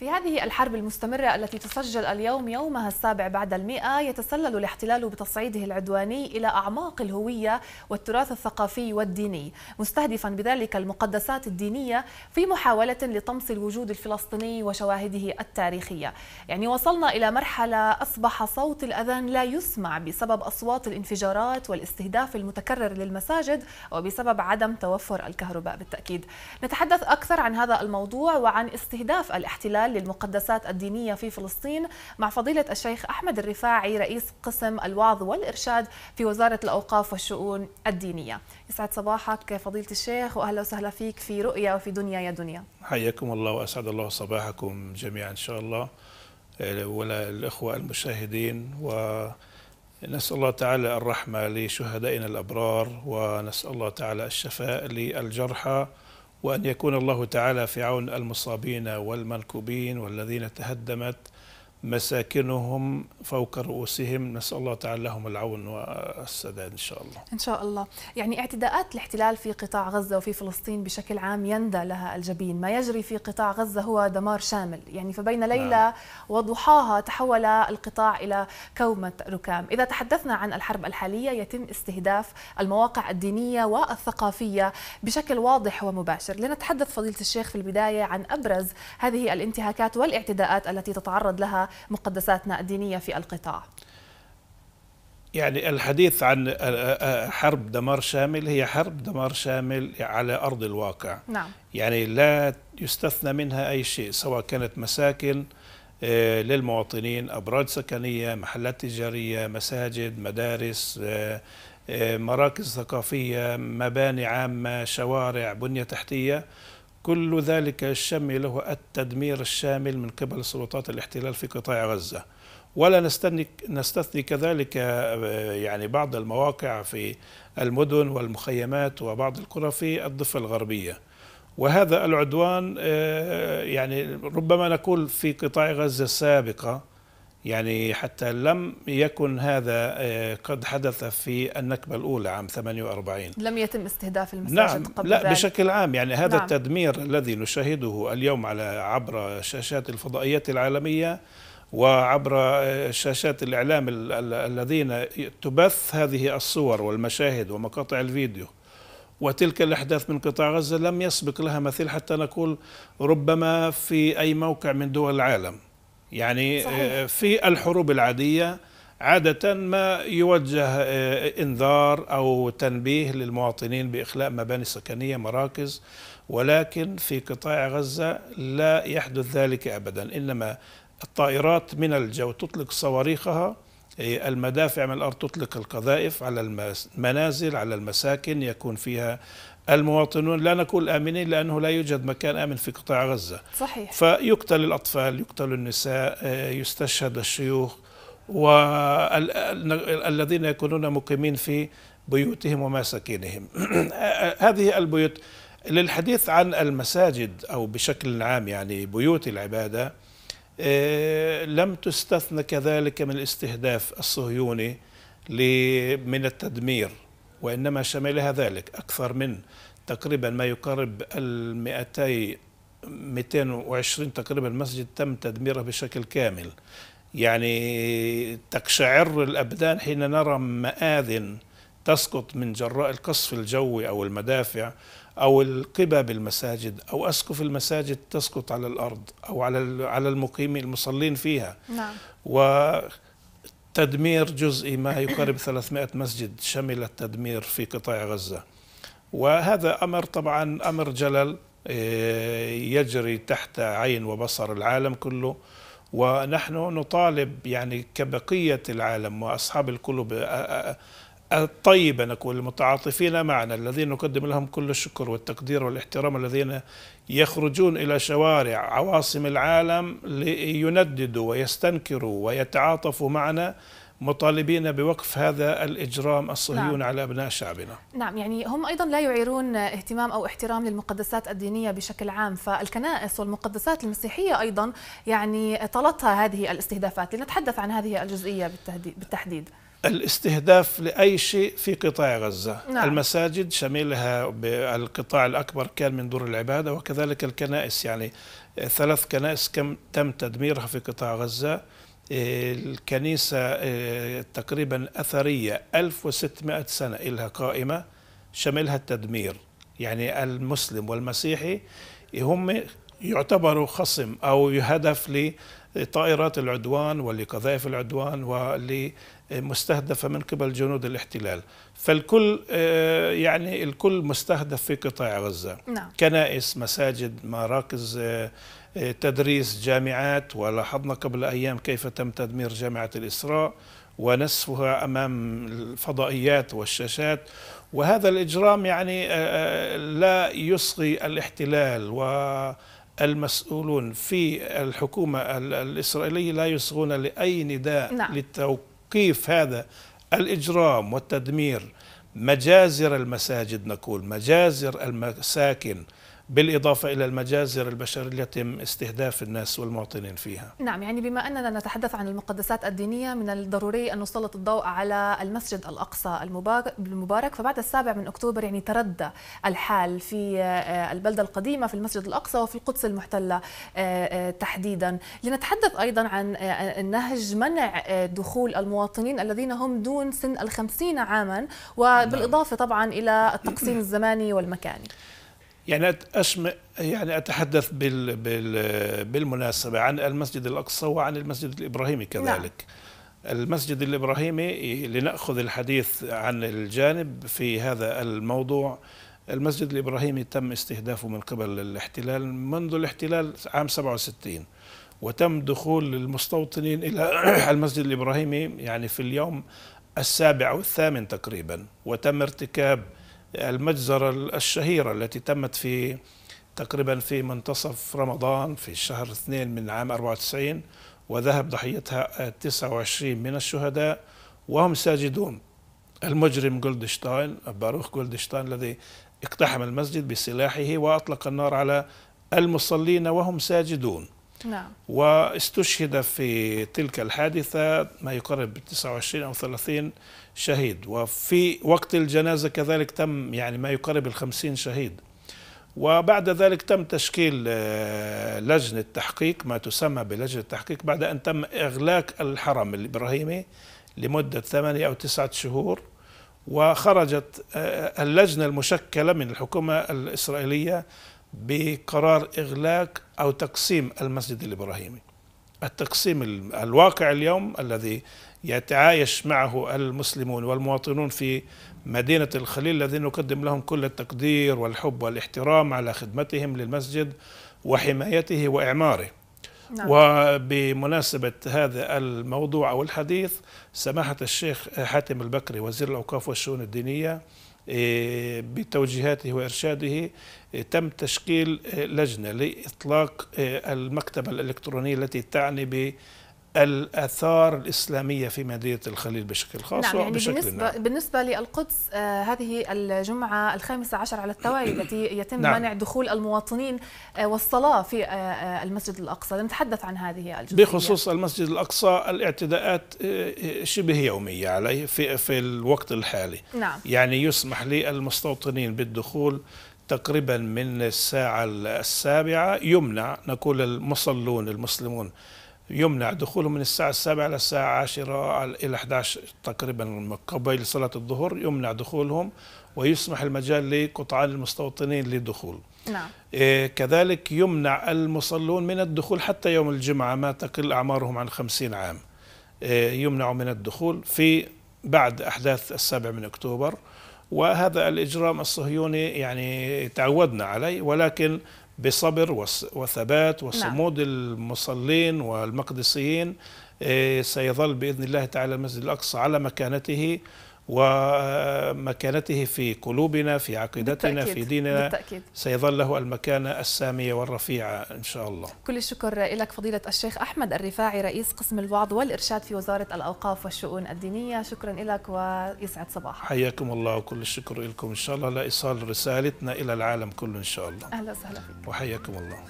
في هذه الحرب المستمرة التي تسجل اليوم يومها السابع بعد المئة يتسلل الاحتلال بتصعيده العدواني إلى أعماق الهوية والتراث الثقافي والديني مستهدفا بذلك المقدسات الدينية في محاولة لطمس الوجود الفلسطيني وشواهده التاريخية يعني وصلنا إلى مرحلة أصبح صوت الأذان لا يسمع بسبب أصوات الانفجارات والاستهداف المتكرر للمساجد وبسبب عدم توفر الكهرباء بالتأكيد نتحدث أكثر عن هذا الموضوع وعن استهداف الاحتلال للمقدسات الدينية في فلسطين مع فضيلة الشيخ أحمد الرفاعي رئيس قسم الوعظ والإرشاد في وزارة الأوقاف والشؤون الدينية يسعد صباحك فضيلة الشيخ وأهلا وسهلا فيك في رؤيا وفي دنيا يا دنيا حياكم الله وأسعد الله صباحكم جميعا إن شاء الله الأخوة المشاهدين و نسأل الله تعالى الرحمة لشهدائنا الأبرار ونسأل الله تعالى الشفاء للجرحى وأن يكون الله تعالى في عون المصابين والمنكوبين والذين تهدمت مساكنهم فوق رؤوسهم نسأل الله تعالى لهم العون والسداد إن شاء الله إن شاء الله يعني اعتداءات الاحتلال في قطاع غزة وفي فلسطين بشكل عام يندى لها الجبين ما يجري في قطاع غزة هو دمار شامل يعني فبين ليلة نعم. وضحاها تحول القطاع إلى كومة ركام إذا تحدثنا عن الحرب الحالية يتم استهداف المواقع الدينية والثقافية بشكل واضح ومباشر لنتحدث فضيلة الشيخ في البداية عن أبرز هذه الانتهاكات والاعتداءات التي تتعرض لها مقدساتنا الدينية في القطاع يعني الحديث عن حرب دمار شامل هي حرب دمار شامل على أرض الواقع نعم. يعني لا يستثنى منها أي شيء سواء كانت مساكن آه، للمواطنين أبراج سكنية محلات تجارية مساجد مدارس آه، آه، مراكز ثقافية مباني عامة شوارع بنية تحتية كل ذلك يشمل له التدمير الشامل من قبل سلطات الاحتلال في قطاع غزة ولا نستني نستثني كذلك آه، يعني بعض المواقع في المدن والمخيمات وبعض القرى في الضفة الغربية وهذا العدوان آه، يعني ربما نقول في قطاع غزة السابقة يعني حتى لم يكن هذا آه، قد حدث في النكبة الأولى عام 48 لم يتم استهداف المساجد نعم قبل لا ذلك. بشكل عام يعني هذا نعم. التدمير الذي نشاهده اليوم على عبر شاشات الفضائيات العالمية وعبر آه، شاشات الإعلام الذين تبث هذه الصور والمشاهد ومقاطع الفيديو وتلك الأحداث من قطاع غزة لم يسبق لها مثيل حتى نقول ربما في أي موقع من دول العالم يعني آه, صحيح. في الحروب العادية عادة ما يوجه آه, إنذار أو تنبيه للمواطنين بإخلاء مباني سكنية مراكز ولكن في قطاع غزة لا يحدث ذلك أبدا إنما الطائرات من الجو تطلق صواريخها آه, المدافع من الأرض تطلق القذائف على المنازل على المساكن يكون فيها المواطنون لا نقول آمنين لأنه لا يوجد مكان آمن في قطاع غزة صحيح فيقتل الأطفال يقتل النساء آه، يستشهد الشيوخ والذين يكونون مقيمين في بيوتهم ومساكنهم هذه البيوت للحديث عن المساجد أو بشكل عام يعني بيوت العبادة آه، لم تستثنى كذلك من الاستهداف الصهيوني من التدمير وإنما شملها ذلك أكثر من تقريبا ما يقارب ال 200 220 تقريبا مسجد تم تدميره بشكل كامل يعني تقشعر الأبدان حين نرى مآذن تسقط من جراء القصف الجوي أو المدافع أو القباب المساجد أو أسقف المساجد تسقط على الأرض أو على على المقيمين المصلين فيها نعم. و تدمير جزئي ما يقارب 300 مسجد شمل التدمير في قطاع غزة وهذا أمر طبعا أمر جلل آه، يجري تحت عين وبصر العالم كله ونحن نطالب يعني كبقية العالم وأصحاب القلوب آه، آه، الطيبة نقول المتعاطفين معنا الذين نقدم لهم كل الشكر والتقدير والاحترام الذين يخرجون إلى شوارع عواصم العالم لينددوا ويستنكروا ويتعاطفوا معنا مطالبين بوقف هذا الإجرام الصهيون نعم. على أبناء شعبنا نعم يعني هم أيضا لا يعيرون اهتمام أو احترام للمقدسات الدينية بشكل عام فالكنائس والمقدسات المسيحية أيضا يعني طالتها هذه الاستهدافات لنتحدث عن هذه الجزئية بالتحديد الاستهداف لأي شيء في قطاع غزة نعم. المساجد شملها بالقطاع الأكبر كان من دور العبادة وكذلك الكنائس يعني ثلاث كنائس كم تم تدميرها في قطاع غزة الكنيسة آه، تقريبا أثرية 1600 سنة إلها قائمة شملها التدمير يعني المسلم والمسيحي هم يعتبروا خصم أو هدف لطائرات العدوان ولقذائف العدوان ول مستهدفة من قبل جنود الاحتلال فالكل آه، يعني الكل مستهدف في قطاع غزة نعم. كنائس مساجد مراكز آه، آه، تدريس جامعات ولاحظنا قبل أيام كيف تم تدمير جامعة الإسراء ونسفها أمام الفضائيات والشاشات وهذا الإجرام يعني لا يصغي الاحتلال و المسؤولون في الحكومة الإسرائيلية لا يصغون لأي نداء نعم. للتوقف توقيف هذا الإجرام والتدمير مجازر المساجد نقول مجازر المساكن بالإضافة إلى المجازر البشرية التي يتم استهداف الناس والمواطنين فيها نعم يعني بما أننا نتحدث عن المقدسات الدينية من الضروري أن نسلط الضوء على المسجد الأقصى المبارك فبعد السابع من أكتوبر يعني تردى الحال في آه، البلدة القديمة في المسجد الأقصى وفي القدس المحتلة آه، آه، تحديدا لنتحدث أيضا عن نهج منع دخول المواطنين الذين هم دون سن الخمسين عاما نعم. وبالإضافة طبعا إلى التقسيم الزماني والمكاني يعني أسم يعني أتحدث بال بال بالمناسبة عن المسجد الأقصى وعن المسجد الإبراهيمي نعم. كذلك نعم. المسجد الإبراهيمي لنأخذ الحديث عن الجانب في هذا الموضوع المسجد الإبراهيمي تم استهدافه من قبل الاحتلال منذ الاحتلال عام 67 وتم دخول المستوطنين إلى المسجد الإبراهيمي يعني في اليوم السابع والثامن تقريبا وتم ارتكاب المجزرة الشهيرة التي تمت في تقريبا في منتصف رمضان في شهر اثنين من عام 94 وذهب ضحيتها 29 من الشهداء وهم ساجدون المجرم جولدشتاين باروخ جولدشتاين الذي اقتحم المسجد بسلاحه وأطلق النار على المصلين وهم ساجدون نعم. واستشهد في تلك الحادثة ما يقرب 29 أو 30 شهيد وفي وقت الجنازة كذلك تم يعني ما يقرب الخمسين شهيد وبعد ذلك تم تشكيل آه، لجنة تحقيق ما تسمى بلجنة تحقيق بعد أن تم إغلاق الحرم الإبراهيمي لمدة ثمانية أو تسعة شهور وخرجت آه، اللجنة المشكلة من الحكومة الإسرائيلية بقرار إغلاق أو تقسيم المسجد الإبراهيمي التقسيم الواقع اليوم الذي يتعايش معه المسلمون والمواطنون في مدينة الخليل الذين نقدم لهم كل التقدير والحب والاحترام على خدمتهم للمسجد وحمايته وإعماره نعم. وبمناسبة هذا الموضوع أو الحديث سماحة الشيخ حاتم البكري وزير الأوقاف والشؤون الدينية إيه، بتوجيهاته وإرشاده إيه، تم تشكيل إيه، لجنة لإطلاق المكتبة الإلكترونية التي تعني الاثار الاسلاميه في مدينه الخليل بشكل خاص نعم يعني وبشكل بالنسبه نعم. بالنسبه للقدس آه هذه الجمعه الخامسه عشر على التوالي التي يتم نعم. منع دخول المواطنين آه والصلاه في آه, آه، المسجد الاقصى نتحدث عن هذه الجزئيه بخصوص المسجد الاقصى الاعتداءات آه، آه، شبه يوميه عليه في في الوقت الحالي نعم. يعني يسمح للمستوطنين بالدخول تقريبا من الساعه السابعه يمنع نقول المصلون المسلمون يمنع دخوله من الساعة السابعة إلى الساعة عشرة إلى 11 تقريبا قبيل صلاة الظهر يمنع دخولهم ويسمح المجال لقطعان المستوطنين للدخول نعم. إيه كذلك يمنع المصلون من الدخول حتى يوم الجمعة ما تقل أعمارهم عن خمسين عام إيه يمنعوا من الدخول في بعد أحداث السابع من أكتوبر وهذا الإجرام الصهيوني يعني تعودنا عليه ولكن بصبر وثبات وصمود نعم. المصلين والمقدسيين إيه، سيظل باذن الله تعالى المسجد الاقصى على مكانته ومكانته في قلوبنا في عقيدتنا بالتأكيد. في ديننا بالتأكيد. سيظل له المكانة السامية والرفيعة إن شاء الله كل الشكر لك فضيلة الشيخ أحمد الرفاعي رئيس قسم الوعظ والإرشاد في وزارة الأوقاف والشؤون الدينية شكرا لك ويسعد صباحك حياكم الله وكل الشكر لكم إن شاء الله لإيصال رسالتنا إلى العالم كله إن شاء الله أهلا وسهلا فيك وحياكم الله